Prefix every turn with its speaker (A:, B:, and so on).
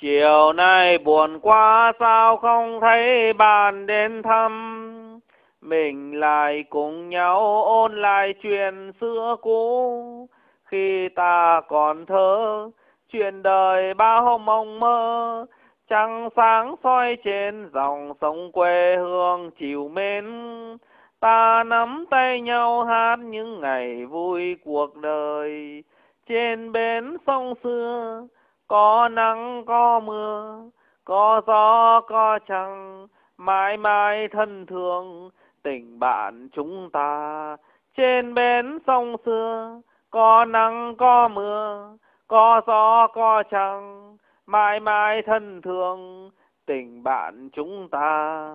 A: Chiều nay buồn quá sao không thấy bạn đến thăm Mình lại cùng nhau ôn lại chuyện xưa cũ Khi ta còn thơ Chuyện đời bao mong mơ Trăng sáng soi trên dòng sông quê hương chiều mến Ta nắm tay nhau hát những ngày vui cuộc đời Trên bến sông xưa có nắng có mưa có gió có trăng mãi mãi thân thương tình bạn chúng ta trên bến sông xưa có nắng có mưa có gió có trăng mãi mãi thân thương tình bạn chúng ta